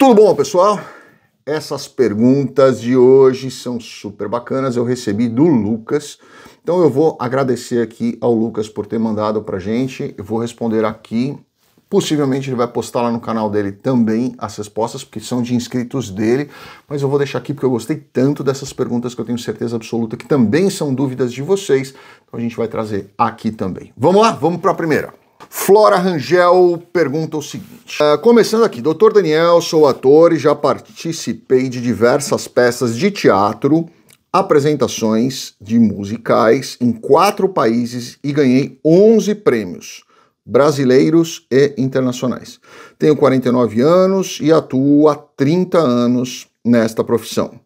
Tudo bom, pessoal? Essas perguntas de hoje são super bacanas, eu recebi do Lucas. Então eu vou agradecer aqui ao Lucas por ter mandado pra gente. Eu vou responder aqui. Possivelmente ele vai postar lá no canal dele também as respostas, porque são de inscritos dele, mas eu vou deixar aqui porque eu gostei tanto dessas perguntas que eu tenho certeza absoluta que também são dúvidas de vocês. Então a gente vai trazer aqui também. Vamos lá, vamos para a primeira. Flora Rangel pergunta o seguinte: uh, começando aqui, doutor Daniel, sou ator e já participei de diversas peças de teatro, apresentações de musicais em quatro países e ganhei 11 prêmios brasileiros e internacionais. Tenho 49 anos e atuo há 30 anos nesta profissão.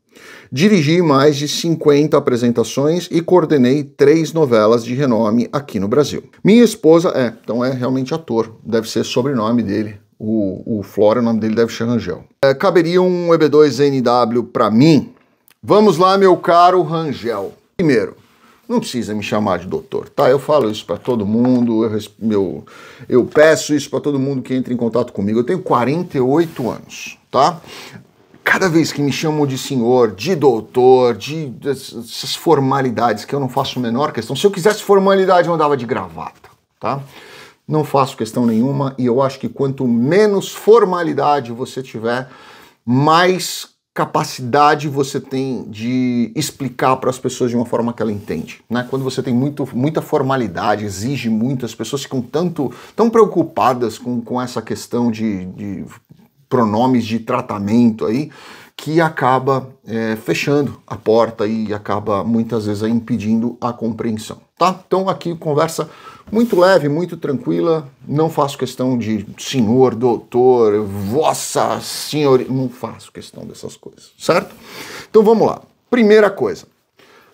Dirigi mais de 50 apresentações e coordenei três novelas de renome aqui no Brasil. Minha esposa é, então é realmente ator, deve ser sobrenome dele. O, o Flora, o nome dele deve ser Rangel. É, caberia um EB2NW para mim? Vamos lá, meu caro Rangel. Primeiro, não precisa me chamar de doutor, tá? Eu falo isso para todo mundo, eu, eu peço isso para todo mundo que entra em contato comigo. Eu tenho 48 anos, tá? cada vez que me chamam de senhor, de doutor, de essas formalidades que eu não faço a menor questão. Se eu quisesse formalidade, eu andava de gravata, tá? Não faço questão nenhuma e eu acho que quanto menos formalidade você tiver, mais capacidade você tem de explicar para as pessoas de uma forma que ela entende, né? Quando você tem muito, muita formalidade, exige muito, as pessoas ficam tanto tão preocupadas com, com essa questão de, de pronomes de tratamento aí, que acaba é, fechando a porta e acaba muitas vezes impedindo a compreensão, tá? Então aqui conversa muito leve, muito tranquila, não faço questão de senhor, doutor, vossa senhoria, não faço questão dessas coisas, certo? Então vamos lá. Primeira coisa,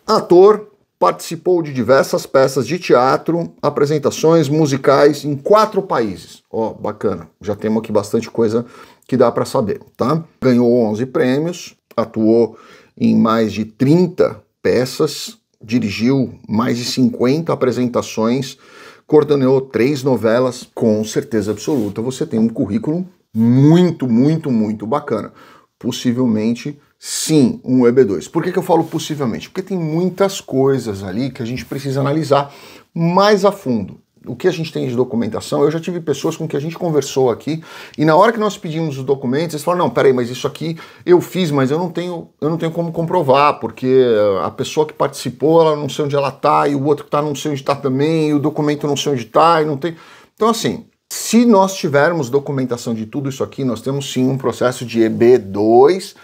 ator participou de diversas peças de teatro, apresentações musicais em quatro países. Ó, oh, bacana, já temos aqui bastante coisa que dá para saber, tá? Ganhou 11 prêmios, atuou em mais de 30 peças, dirigiu mais de 50 apresentações, coordenou três novelas, com certeza absoluta você tem um currículo muito, muito, muito bacana. Possivelmente sim um EB2. Por que, que eu falo possivelmente? Porque tem muitas coisas ali que a gente precisa analisar mais a fundo o que a gente tem de documentação. Eu já tive pessoas com que a gente conversou aqui e na hora que nós pedimos os documentos, eles falaram: "Não, peraí, mas isso aqui eu fiz, mas eu não tenho, eu não tenho como comprovar, porque a pessoa que participou, ela não sei onde ela tá e o outro que tá não sei onde tá também, e o documento não sei onde tá e não tem". Então assim, se nós tivermos documentação de tudo isso aqui, nós temos sim um processo de EB2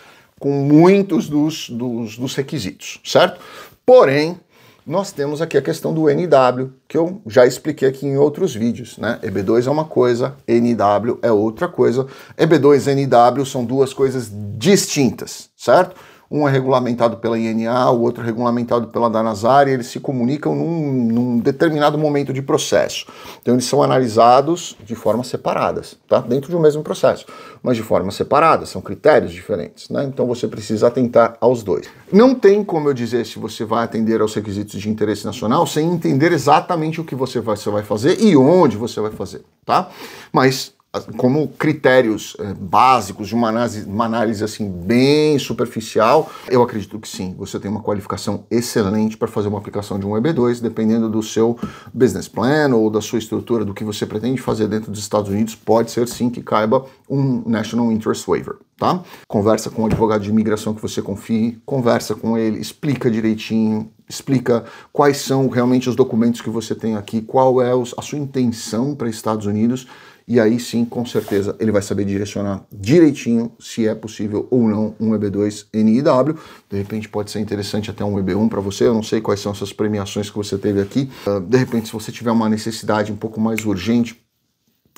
com muitos dos, dos, dos requisitos, certo? Porém, nós temos aqui a questão do NW, que eu já expliquei aqui em outros vídeos, né? EB2 é uma coisa, NW é outra coisa. EB2 e NW são duas coisas distintas, certo? um é regulamentado pela INA, o outro é regulamentado pela Danazar, e eles se comunicam num, num, determinado momento de processo. Então eles são analisados de formas separadas, tá? dentro de um mesmo processo, mas de formas separadas, são critérios diferentes. Né? Então você precisa atentar aos dois. Não tem como eu dizer se você vai atender aos requisitos de interesse nacional sem entender exatamente o que você vai, você vai fazer e onde você vai fazer. tá? Mas como critérios eh, básicos de uma análise, uma análise assim bem superficial, eu acredito que sim, você tem uma qualificação excelente para fazer uma aplicação de um EB2, dependendo do seu business plan ou da sua estrutura, do que você pretende fazer dentro dos Estados Unidos, pode ser sim que caiba um National Interest Waiver, tá? Conversa com o advogado de imigração que você confie, conversa com ele, explica direitinho, explica quais são realmente os documentos que você tem aqui, qual é a sua intenção para Estados Unidos, e aí sim, com certeza, ele vai saber direcionar direitinho se é possível ou não um EB2 NIW. De repente pode ser interessante até um EB1 para você, eu não sei quais são essas premiações que você teve aqui. Ah, de repente, se você tiver uma necessidade um pouco mais urgente,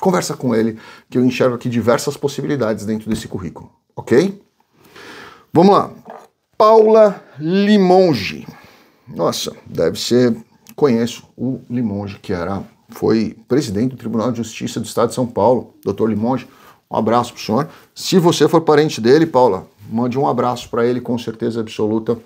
conversa com ele, que eu enxergo aqui diversas possibilidades dentro desse currículo, ok? Vamos lá. Paula Limonge. Nossa, deve ser. Conheço o Limonge, que era foi presidente do Tribunal de Justiça do Estado de São Paulo, doutor Limonge. Um abraço para o senhor. Se você for parente dele, Paula, mande um abraço para ele, com certeza absoluta.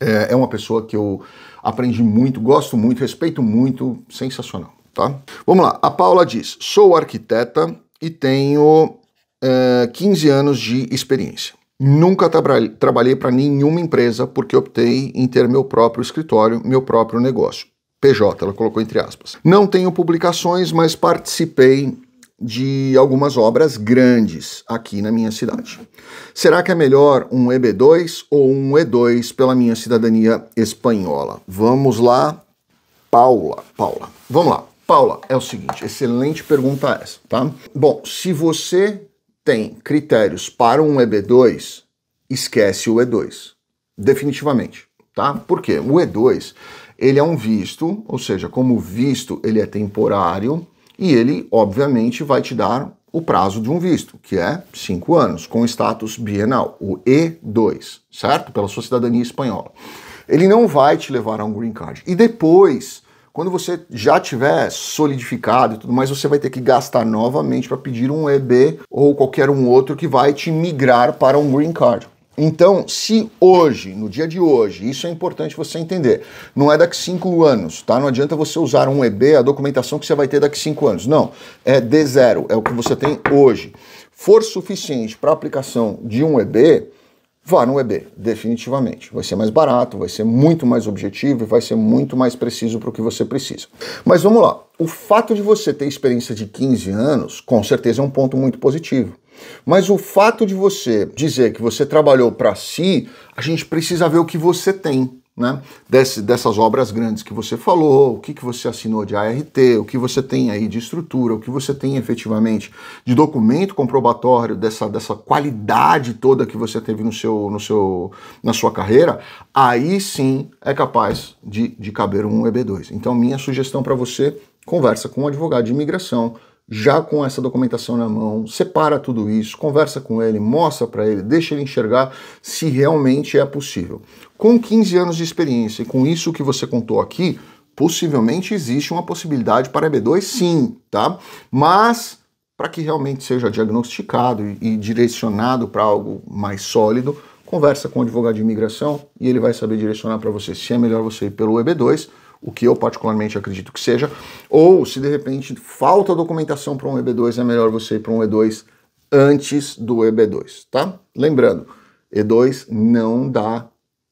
É, é uma pessoa que eu aprendi muito, gosto muito, respeito muito, sensacional, tá? Vamos lá, a Paula diz, sou arquiteta e tenho é, 15 anos de experiência. Nunca tra trabalhei para nenhuma empresa porque optei em ter meu próprio escritório, meu próprio negócio. PJ, ela colocou entre aspas. Não tenho publicações, mas participei de algumas obras grandes aqui na minha cidade. Será que é melhor um EB2 ou um E2 pela minha cidadania espanhola? Vamos lá, Paula. Paula, vamos lá. Paula, é o seguinte, excelente pergunta essa, tá? Bom, se você tem critérios para um EB2, esquece o E2, definitivamente, tá? Por quê? O E2 ele é um visto, ou seja, como visto ele é temporário e ele, obviamente, vai te dar o prazo de um visto, que é cinco anos, com status bienal, o E2, certo? Pela sua cidadania espanhola. Ele não vai te levar a um green card. E depois, quando você já tiver solidificado e tudo mais, você vai ter que gastar novamente para pedir um EB ou qualquer um outro que vai te migrar para um green card. Então, se hoje, no dia de hoje, isso é importante você entender, não é daqui cinco anos, tá? Não adianta você usar um EB, a documentação que você vai ter daqui cinco anos. Não, é D0, é o que você tem hoje. For suficiente para aplicação de um EB, vá no EB, definitivamente. Vai ser mais barato, vai ser muito mais objetivo e vai ser muito mais preciso para o que você precisa. Mas vamos lá, o fato de você ter experiência de 15 anos, com certeza é um ponto muito positivo. Mas o fato de você dizer que você trabalhou para si, a gente precisa ver o que você tem. Né? desse dessas obras grandes que você falou, o que, que você assinou de ART, o que você tem aí de estrutura, o que você tem efetivamente de documento comprobatório dessa, dessa qualidade toda que você teve no seu, no seu, na sua carreira, aí sim é capaz de, de caber um EB2. Então, minha sugestão para você, conversa com um advogado de imigração, já com essa documentação na mão, separa tudo isso, conversa com ele, mostra para ele, deixa ele enxergar se realmente é possível. Com 15 anos de experiência e com isso que você contou aqui, possivelmente existe uma possibilidade para EB2 sim, tá? Mas para que realmente seja diagnosticado e direcionado para algo mais sólido, conversa com o advogado de imigração e ele vai saber direcionar para você se é melhor você ir pelo EB2 o que eu particularmente acredito que seja, ou se de repente falta documentação para um EB2, é melhor você ir para um E2 antes do EB2, tá? Lembrando, E2 não dá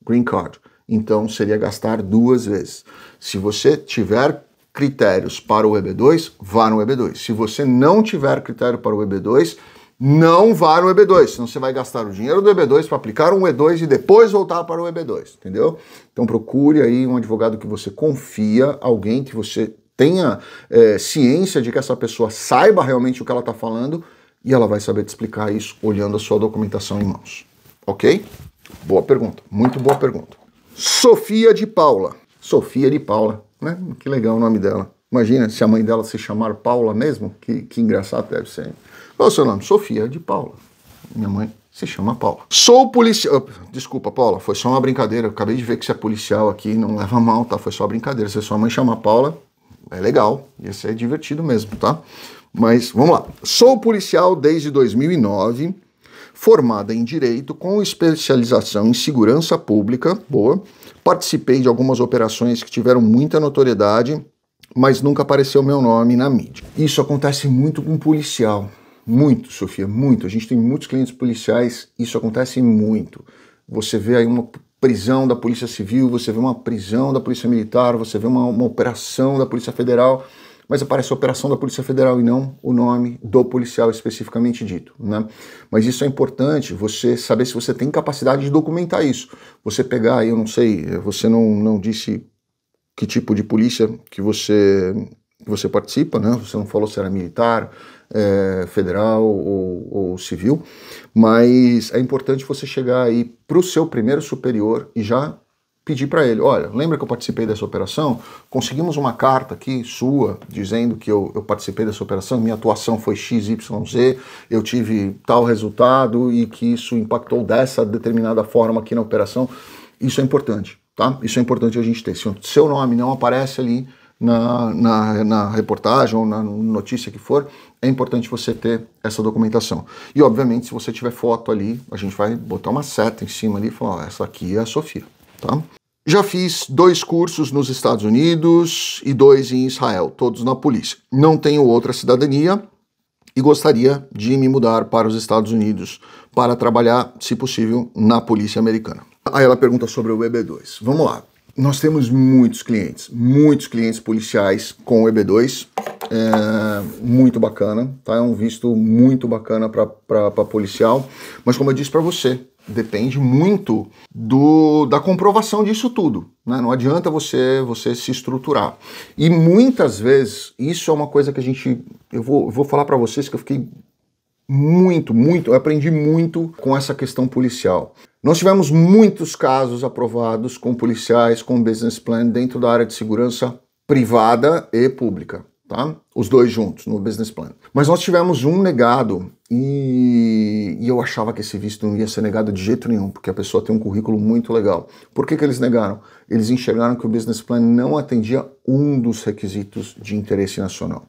green card, então seria gastar duas vezes. Se você tiver critérios para o EB2, vá no EB2. Se você não tiver critério para o EB2, não vá no EB2, senão você vai gastar o dinheiro do EB2 para aplicar um E2 e depois voltar para o EB2, entendeu? Então procure aí um advogado que você confia, alguém que você tenha é, ciência de que essa pessoa saiba realmente o que ela está falando e ela vai saber te explicar isso olhando a sua documentação em mãos, ok? Boa pergunta, muito boa pergunta. Sofia de Paula. Sofia de Paula, né? Que legal o nome dela. Imagina se a mãe dela se chamar Paula mesmo, que, que engraçado deve ser. Qual é o seu nome? Sofia de Paula. Minha mãe se chama Paula. Sou policial. Desculpa, Paula, foi só uma brincadeira. Eu acabei de ver que você é policial aqui, não leva mal, tá? Foi só brincadeira. Se sua mãe chamar Paula, é legal, ia ser divertido mesmo, tá? Mas vamos lá. Sou policial desde 2009, formada em Direito, com especialização em Segurança Pública, boa. Participei de algumas operações que tiveram muita notoriedade, mas nunca apareceu meu nome na mídia. Isso acontece muito com policial muito, Sofia, muito. A gente tem muitos clientes policiais, isso acontece muito. Você vê aí uma prisão da Polícia Civil, você vê uma prisão da Polícia Militar, você vê uma, uma operação da Polícia Federal, mas aparece a operação da Polícia Federal e não o nome do policial especificamente dito. Né? Mas isso é importante, você saber se você tem capacidade de documentar isso. Você pegar, eu não sei, você não, não disse que tipo de polícia que você você participa, né? Você não falou se era militar, é, federal ou, ou, civil, mas é importante você chegar aí para o seu primeiro superior e já pedir para ele, olha, lembra que eu participei dessa operação? Conseguimos uma carta aqui sua dizendo que eu, eu participei dessa operação, minha atuação foi XYZ, eu tive tal resultado e que isso impactou dessa determinada forma aqui na operação. Isso é importante, tá? Isso é importante a gente ter. Se o seu nome não aparece ali, na, na, na reportagem ou na notícia que for, é importante você ter essa documentação. E, obviamente, se você tiver foto ali, a gente vai botar uma seta em cima ali e falar: essa aqui é a Sofia, tá? Já fiz dois cursos nos Estados Unidos e dois em Israel, todos na polícia. Não tenho outra cidadania e gostaria de me mudar para os Estados Unidos para trabalhar, se possível, na polícia americana. Aí ela pergunta sobre o EB2. Vamos lá nós temos muitos clientes, muitos clientes policiais com o EB2, é, muito bacana, tá? É um visto muito bacana para policial, mas como eu disse para você, depende muito do, da comprovação disso tudo, né? Não adianta você você se estruturar. E muitas vezes isso é uma coisa que a gente, eu vou, eu vou falar para vocês que eu fiquei muito, muito, eu aprendi muito com essa questão policial. Nós tivemos muitos casos aprovados com policiais, com business plan dentro da área de segurança privada e pública, tá? Os dois juntos no business plan. Mas nós tivemos um negado e, e eu achava que esse visto não ia ser negado de jeito nenhum, porque a pessoa tem um currículo muito legal. Por que, que eles negaram? Eles enxergaram que o business plan não atendia um dos requisitos de interesse nacional.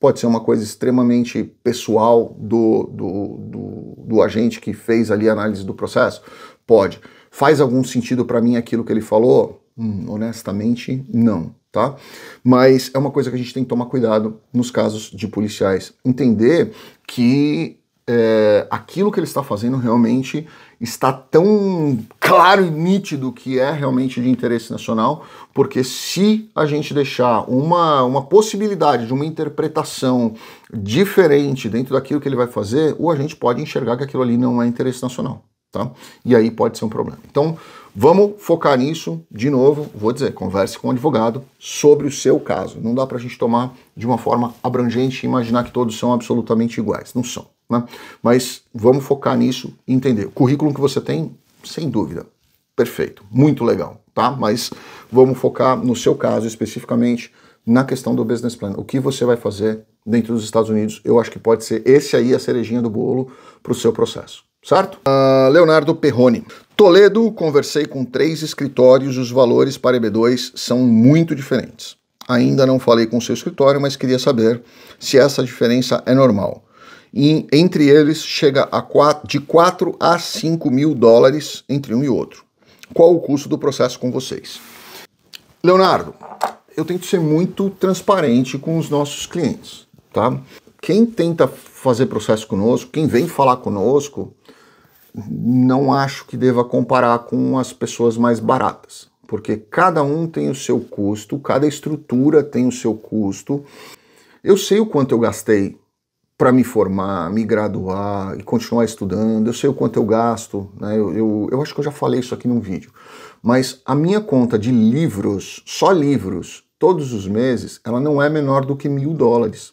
Pode ser uma coisa extremamente pessoal do, do, do, do agente que fez ali a análise do processo? Pode. Faz algum sentido para mim aquilo que ele falou? Hum, honestamente, não, tá? Mas é uma coisa que a gente tem que tomar cuidado nos casos de policiais. Entender que é, aquilo que ele está fazendo realmente está tão claro e nítido que é realmente de interesse nacional, porque se a gente deixar uma, uma possibilidade de uma interpretação diferente dentro daquilo que ele vai fazer, ou a gente pode enxergar que aquilo ali não é interesse nacional. Tá? E aí pode ser um problema. Então, vamos focar nisso de novo. Vou dizer, converse com o advogado sobre o seu caso. Não dá para a gente tomar de uma forma abrangente e imaginar que todos são absolutamente iguais. Não são. Né? Mas vamos focar nisso, entender. O currículo que você tem, sem dúvida, perfeito, muito legal, tá? Mas vamos focar no seu caso especificamente na questão do business plan. O que você vai fazer dentro dos Estados Unidos? Eu acho que pode ser esse aí a cerejinha do bolo para o seu processo, certo? Uh, Leonardo Perrone. Toledo, conversei com três escritórios, os valores para EB2 são muito diferentes. Ainda não falei com o seu escritório, mas queria saber se essa diferença é normal e entre eles chega a quatro, de 4 a 5 mil dólares entre um e outro. Qual o custo do processo com vocês? Leonardo, eu tento ser muito transparente com os nossos clientes, tá? Quem tenta fazer processo conosco, quem vem falar conosco, não acho que deva comparar com as pessoas mais baratas, porque cada um tem o seu custo, cada estrutura tem o seu custo. Eu sei o quanto eu gastei para me formar, me graduar e continuar estudando. Eu sei o quanto eu gasto, né? Eu, eu, eu, acho que eu já falei isso aqui num vídeo. Mas a minha conta de livros, só livros, todos os meses, ela não é menor do que mil dólares.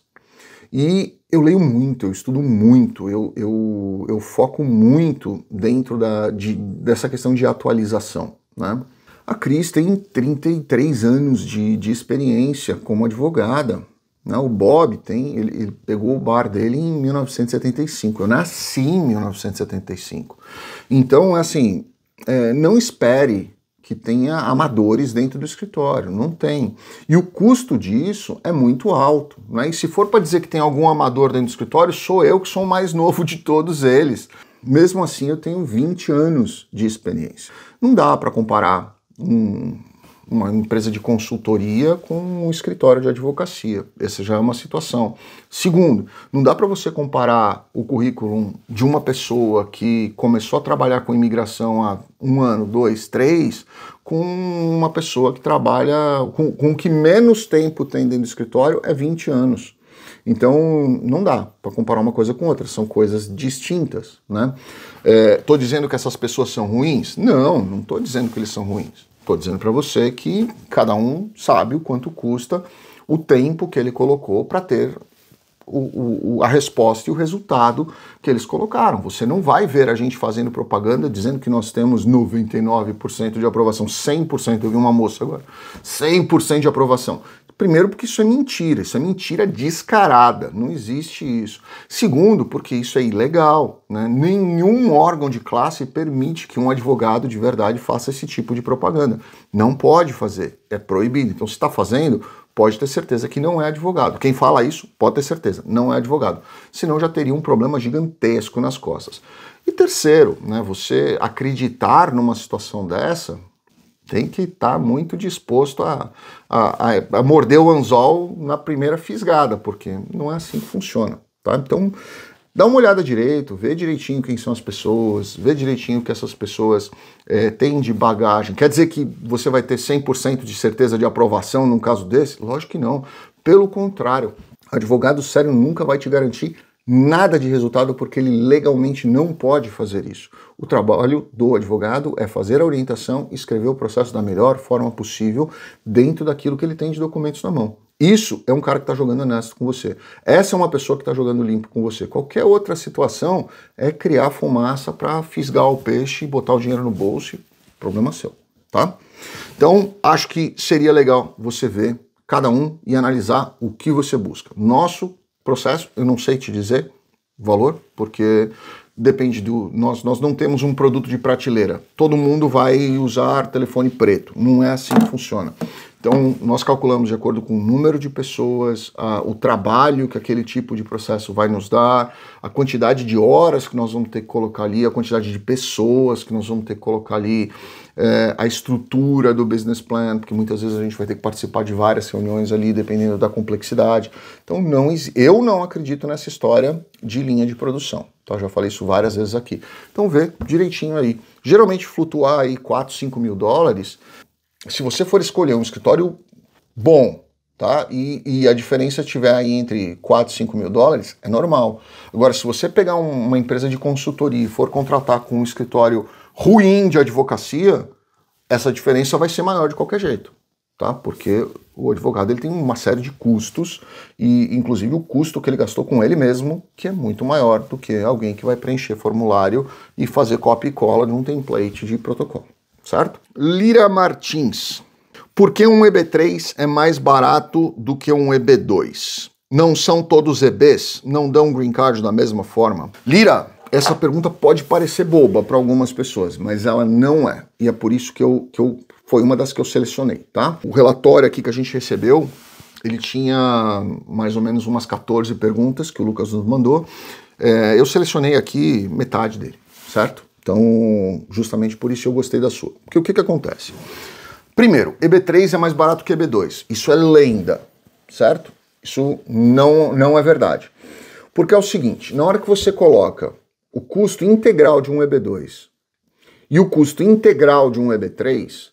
E eu leio muito, eu estudo muito, eu, eu, eu foco muito dentro da, de, dessa questão de atualização, né? A Cris tem 33 anos de, de experiência como advogada, né, o Bob tem, ele, ele, pegou o bar dele em 1975. Eu nasci em 1975. Então, assim, é, não espere que tenha amadores dentro do escritório. Não tem. E o custo disso é muito alto. Né? E se for para dizer que tem algum amador dentro do escritório, sou eu que sou o mais novo de todos eles. Mesmo assim, eu tenho 20 anos de experiência. Não dá para comparar um uma empresa de consultoria com um escritório de advocacia. Essa já é uma situação. Segundo, não dá para você comparar o currículo de uma pessoa que começou a trabalhar com imigração há um ano, dois, três, com uma pessoa que trabalha com, com o que menos tempo tem dentro do escritório é 20 anos. Então, não dá para comparar uma coisa com outra, são coisas distintas, né? Estou é, dizendo que essas pessoas são ruins? Não, não estou dizendo que eles são ruins. Estou dizendo para você que cada um sabe o quanto custa o tempo que ele colocou para ter o, o, a resposta e o resultado que eles colocaram. Você não vai ver a gente fazendo propaganda dizendo que nós temos 99% de aprovação, 100%, eu vi uma moça agora, 100% de aprovação. Primeiro, porque isso é mentira, isso é mentira descarada, não existe isso. Segundo, porque isso é ilegal. Né? Nenhum órgão de classe permite que um advogado de verdade faça esse tipo de propaganda. Não pode fazer, é proibido. Então, se está fazendo, pode ter certeza que não é advogado. Quem fala isso, pode ter certeza, não é advogado. Senão já teria um problema gigantesco nas costas. E terceiro, né, você acreditar numa situação dessa tem que estar tá muito disposto a, a, a, a, morder o anzol na primeira fisgada, porque não é assim que funciona. Tá? Então, dá uma olhada direito, vê direitinho quem são as pessoas, vê direitinho o que essas pessoas é, têm de bagagem. Quer dizer que você vai ter 100% de certeza de aprovação num caso desse? Lógico que não. Pelo contrário, advogado sério nunca vai te garantir nada de resultado porque ele legalmente não pode fazer isso. O trabalho do advogado é fazer a orientação, escrever o processo da melhor forma possível dentro daquilo que ele tem de documentos na mão. Isso é um cara que está jogando honesto com você. Essa é uma pessoa que está jogando limpo com você. Qualquer outra situação é criar fumaça para fisgar o peixe e botar o dinheiro no bolso. Problema seu, tá? Então, acho que seria legal você ver cada um e analisar o que você busca. Nosso processo. Eu não sei te dizer valor, porque depende do. Nós, nós não temos um produto de prateleira. Todo mundo vai usar telefone preto. Não é assim que funciona. Então, nós calculamos de acordo com o número de pessoas, a, o trabalho que aquele tipo de processo vai nos dar, a quantidade de horas que nós vamos ter que colocar ali, a quantidade de pessoas que nós vamos ter que colocar ali, é, a estrutura do business plan, porque muitas vezes a gente vai ter que participar de várias reuniões ali, dependendo da complexidade. Então, não, eu não acredito nessa história de linha de produção. Tá? Já falei isso várias vezes aqui. Então, vê direitinho aí. Geralmente, flutuar aí 4, 5 mil dólares se você for escolher um escritório bom, tá? E, e a diferença estiver aí entre 4 e 5 mil dólares, é normal. Agora, se você pegar um, uma empresa de consultoria e for contratar com um escritório ruim de advocacia, essa diferença vai ser maior de qualquer jeito, tá? Porque o advogado ele tem uma série de custos e inclusive o custo que ele gastou com ele mesmo, que é muito maior do que alguém que vai preencher formulário e fazer cópia e cola de um template de protocolo certo? Lira Martins. Por que um EB3 é mais barato do que um EB2? Não são todos EBs? Não dão green card da mesma forma? Lira, essa pergunta pode parecer boba para algumas pessoas, mas ela não é. E é por isso que eu, que eu foi uma das que eu selecionei, tá? O relatório aqui que a gente recebeu, ele tinha mais ou menos umas 14 perguntas que o Lucas nos mandou. É, eu selecionei aqui metade dele, certo? Então, justamente por isso eu gostei da sua. Porque o que, que acontece? Primeiro, EB3 é mais barato que EB2. Isso é lenda, certo? Isso não, não é verdade. Porque é o seguinte, na hora que você coloca o custo integral de um EB2 e o custo integral de um EB3,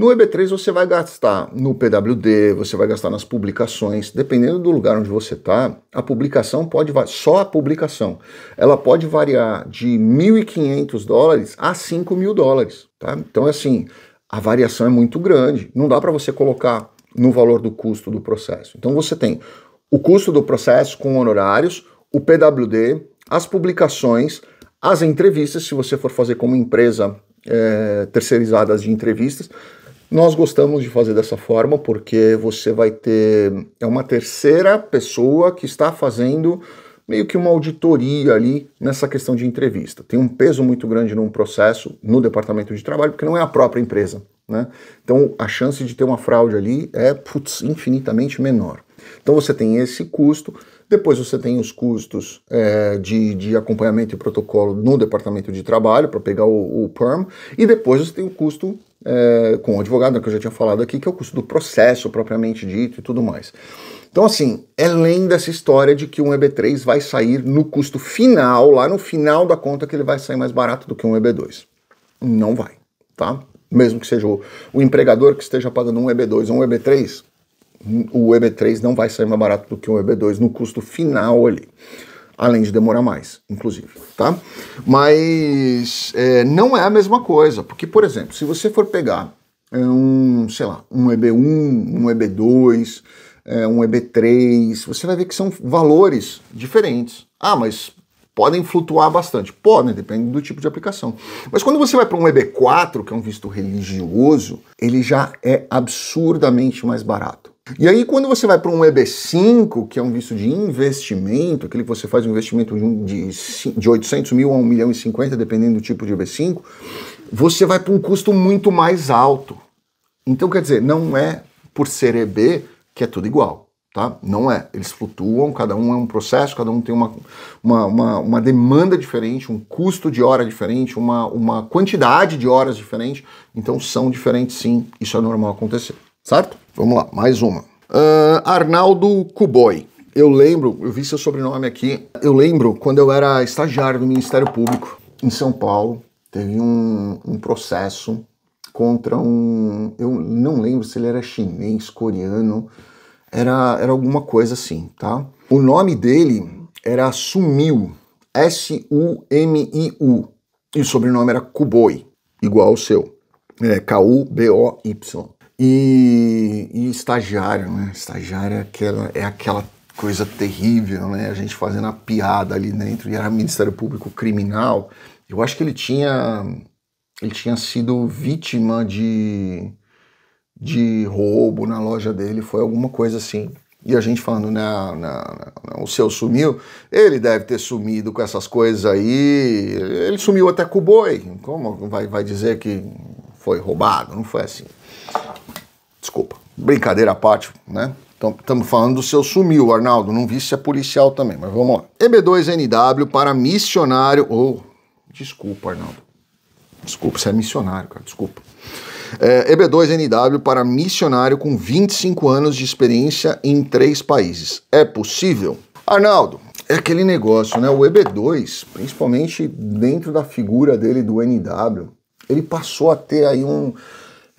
no EB3 você vai gastar no PWD, você vai gastar nas publicações, dependendo do lugar onde você está, a publicação pode só a publicação, ela pode variar de 1.500 dólares a 5.000 mil dólares, tá? Então assim, a variação é muito grande, não dá para você colocar no valor do custo do processo. Então você tem o custo do processo com honorários, o PWD, as publicações, as entrevistas, se você for fazer como empresa é, eh, terceirizadas de entrevistas, nós gostamos de fazer dessa forma porque você vai ter é uma terceira pessoa que está fazendo meio que uma auditoria ali nessa questão de entrevista. Tem um peso muito grande num processo no departamento de trabalho, porque não é a própria empresa. Né? Então a chance de ter uma fraude ali é putz, infinitamente menor. Então você tem esse custo, depois você tem os custos é, de, de, acompanhamento e protocolo no departamento de trabalho para pegar o, o PERM, e depois você tem o custo é, com o advogado, né, que eu já tinha falado aqui, que é o custo do processo propriamente dito e tudo mais. Então, assim, é lenda essa história de que um EB3 vai sair no custo final, lá no final da conta, que ele vai sair mais barato do que um EB2. Não vai, tá? Mesmo que seja o, o empregador que esteja pagando um EB2 ou um EB3, o EB3 não vai sair mais barato do que um EB2 no custo final ali além de demorar mais, inclusive, tá? Mas é, não é a mesma coisa, porque, por exemplo, se você for pegar é, um, sei lá, um EB1, um EB2, um EB3, é, você vai ver que são valores diferentes. Ah, mas podem flutuar bastante. Podem, depende do tipo de aplicação. Mas quando você vai para um EB4, que é um visto religioso, ele já é absurdamente mais barato. E aí, quando você vai para um EB5, que é um visto de investimento, aquele que você faz um investimento de, de 800 mil a 1 milhão e 50, dependendo do tipo de EB5, você vai para um custo muito mais alto. Então, quer dizer, não é por ser EB que é tudo igual. Tá? Não é. Eles flutuam, cada um é um processo, cada um tem uma, uma, uma, uma, demanda diferente, um custo de hora diferente, uma, uma quantidade de horas diferente. Então são diferentes sim, isso é normal acontecer certo? Vamos lá, mais uma. Uh, Arnaldo Cuboy. Eu lembro, eu vi seu sobrenome aqui. Eu lembro quando eu era estagiário do Ministério Público em São Paulo, teve um, um processo contra um. Eu não lembro se ele era chinês, coreano, era, era alguma coisa assim, tá? O nome dele era Sumiu, S-U-M-I-U, e o sobrenome era Kuboi, igual ao seu, é, K-U-B-O-Y. E, e estagiário, né? Estagiário é aquela, é aquela coisa terrível, né? A gente fazendo a piada ali dentro. E era Ministério Público Criminal. Eu acho que ele tinha, ele tinha sido vítima de, de roubo na loja dele. Foi alguma coisa assim. E a gente falando, não, não, não, o seu sumiu, ele deve ter sumido com essas coisas aí. Ele sumiu até com o boi. Como vai, vai dizer que foi roubado? Não foi assim. Desculpa. Brincadeira à parte, né? Estamos então, falando do seu sumiu, Arnaldo. Não vi se é policial também, mas vamos lá. EB2NW para missionário. ou oh, desculpa, Arnaldo. Desculpa, você é missionário, cara. Desculpa. É, EB2NW para missionário com 25 anos de experiência em três países. É possível? Arnaldo, é aquele negócio, né? O EB2, principalmente dentro da figura dele do NW, ele passou a ter aí um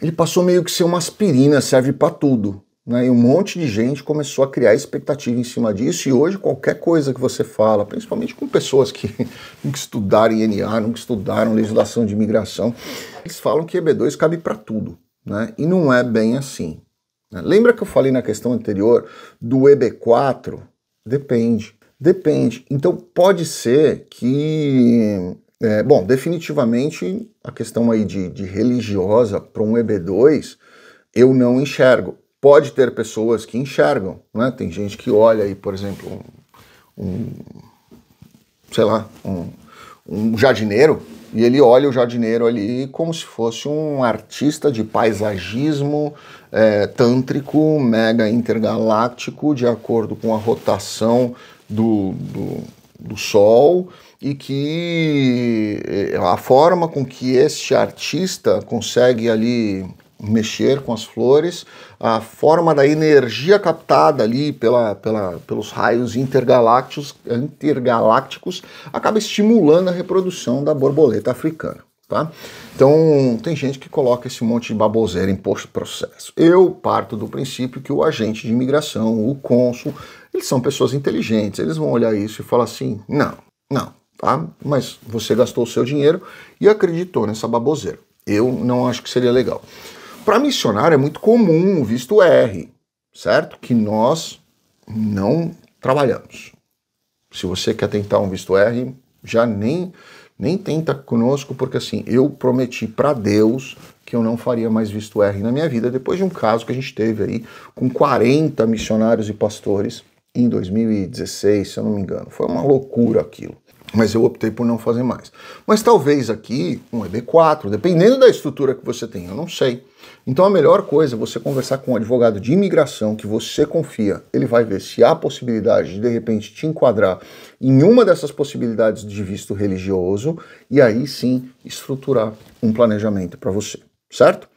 ele passou meio que ser uma aspirina, serve para tudo. Né? E um monte de gente começou a criar expectativa em cima disso, e hoje qualquer coisa que você fala, principalmente com pessoas que nunca estudaram INA, nunca estudaram legislação de imigração, eles falam que EB2 cabe para tudo. Né? E não é bem assim. Né? Lembra que eu falei na questão anterior do EB4? Depende. Depende. Então pode ser que é, bom, definitivamente a questão aí de, de religiosa para um EB2 eu não enxergo. Pode ter pessoas que enxergam, né? Tem gente que olha aí, por exemplo, um, um sei lá, um, um jardineiro e ele olha o jardineiro ali como se fosse um artista de paisagismo é, tântrico, mega intergaláctico, de acordo com a rotação do, do, do Sol e que eh, a forma com que este artista consegue ali mexer com as flores, a forma da energia captada ali pela, pela, pelos raios intergalácticos, intergalácticos acaba estimulando a reprodução da borboleta africana. Tá? Então, tem gente que coloca esse monte de baboseira em processo. Eu parto do princípio que o agente de imigração, o cônsul, eles são pessoas inteligentes, eles vão olhar isso e falar assim: não, não, tá? Mas você gastou o seu dinheiro e acreditou nessa baboseira. Eu não acho que seria legal. Para missionário é muito comum o visto R, certo? Que nós não trabalhamos. Se você quer tentar um visto R, já nem nem tenta conosco, porque assim, eu prometi para Deus que eu não faria mais visto R na minha vida, depois de um caso que a gente teve aí com 40 missionários e pastores em 2016, se eu não me engano. Foi uma loucura aquilo mas eu optei por não fazer mais. Mas talvez aqui um EB4, dependendo da estrutura que você tem, eu não sei. Então a melhor coisa é você conversar com um advogado de imigração que você confia. Ele vai ver se há possibilidade de de repente te enquadrar em uma dessas possibilidades de visto religioso e aí sim estruturar um planejamento para você, certo?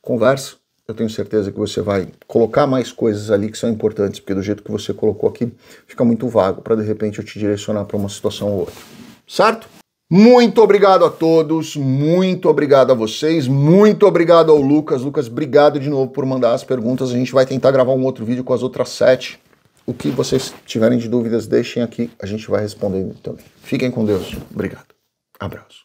Conversa eu tenho certeza que você vai colocar mais coisas ali que são importantes, porque do jeito que você colocou aqui, fica muito vago para de repente eu te direcionar para uma situação ou outra. Certo? Muito obrigado a todos, muito obrigado a vocês, muito obrigado ao Lucas. Lucas, obrigado de novo por mandar as perguntas. A gente vai tentar gravar um outro vídeo com as outras sete. O que vocês tiverem de dúvidas, deixem aqui, a gente vai respondendo também. Fiquem com Deus. Obrigado. Abraço.